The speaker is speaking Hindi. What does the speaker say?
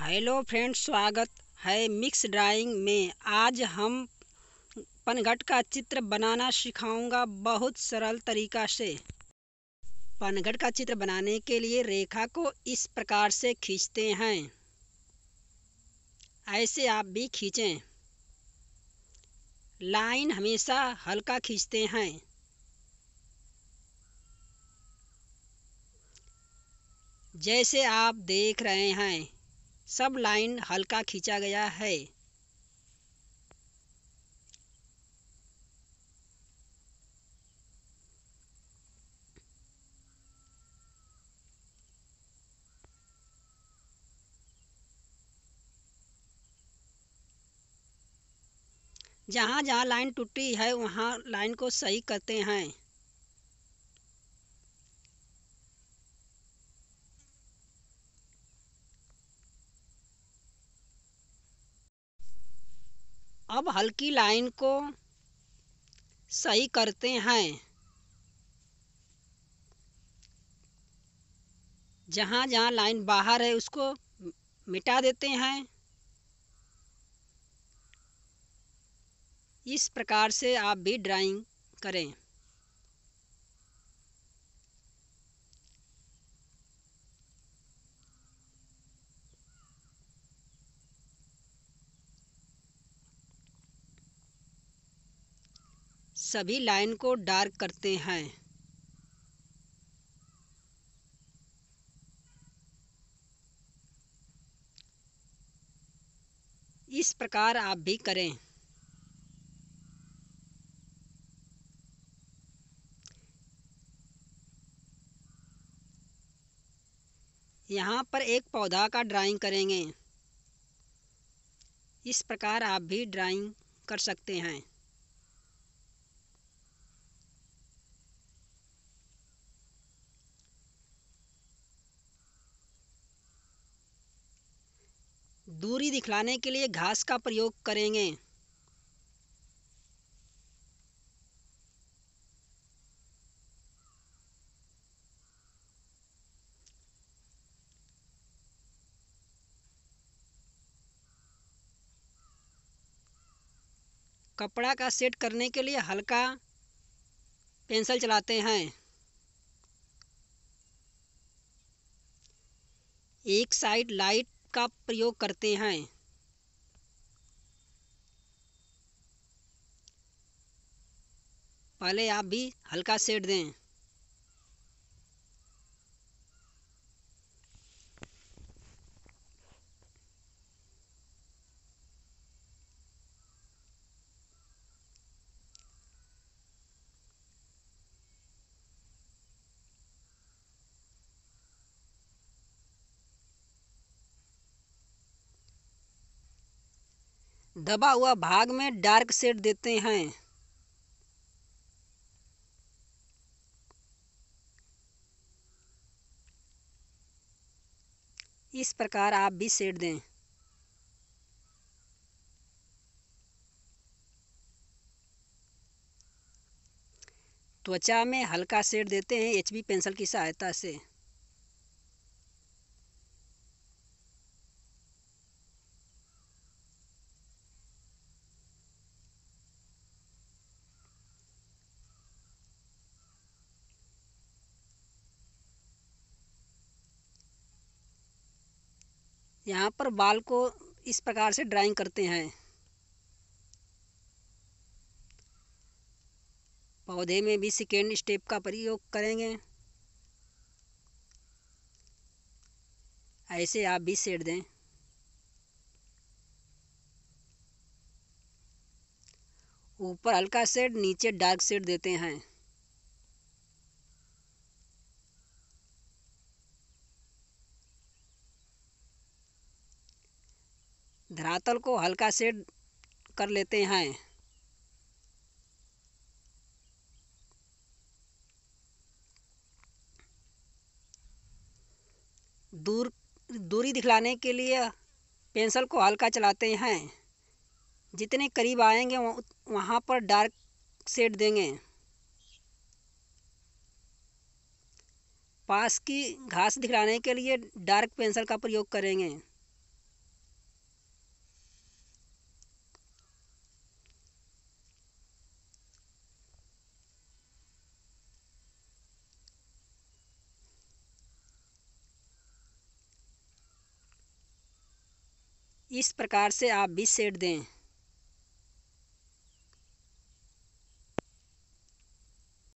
हेलो फ्रेंड्स स्वागत है मिक्स ड्राइंग में आज हम पनघट का चित्र बनाना सिखाऊंगा बहुत सरल तरीका से पनघट का चित्र बनाने के लिए रेखा को इस प्रकार से खींचते हैं ऐसे आप भी खींचें लाइन हमेशा हल्का खींचते हैं जैसे आप देख रहे हैं सब लाइन हल्का खींचा गया है जहाँ जहाँ लाइन टूटी है वहाँ लाइन को सही करते हैं अब हल्की लाइन को सही करते हैं जहाँ जहाँ लाइन बाहर है उसको मिटा देते हैं इस प्रकार से आप भी ड्राइंग करें सभी लाइन को डार्क करते हैं इस प्रकार आप भी करें यहाँ पर एक पौधा का ड्राइंग करेंगे इस प्रकार आप भी ड्राइंग कर सकते हैं दूरी दिखलाने के लिए घास का प्रयोग करेंगे कपड़ा का सेट करने के लिए हल्का पेंसिल चलाते हैं एक साइड लाइट का प्रयोग करते हैं पहले आप भी हल्का सेट दें दबा हुआ भाग में डार्क शेड देते हैं इस प्रकार आप भी शेड दें त्वचा में हल्का शेड देते हैं एचबी पेंसिल की सहायता से यहाँ पर बाल को इस प्रकार से ड्राइंग करते हैं पौधे में भी सेकेंड स्टेप का प्रयोग करेंगे ऐसे आप भी सेट दें ऊपर हल्का शेड नीचे डार्क सेट देते हैं धरातल को हल्का शेड कर लेते हैं दूर दूरी दिखलाने के लिए पेंसिल को हल्का चलाते हैं जितने करीब आएंगे वहाँ पर डार्क सेड देंगे पास की घास दिखलाने के लिए डार्क पेंसिल का प्रयोग करेंगे इस प्रकार से आप भी सेट दें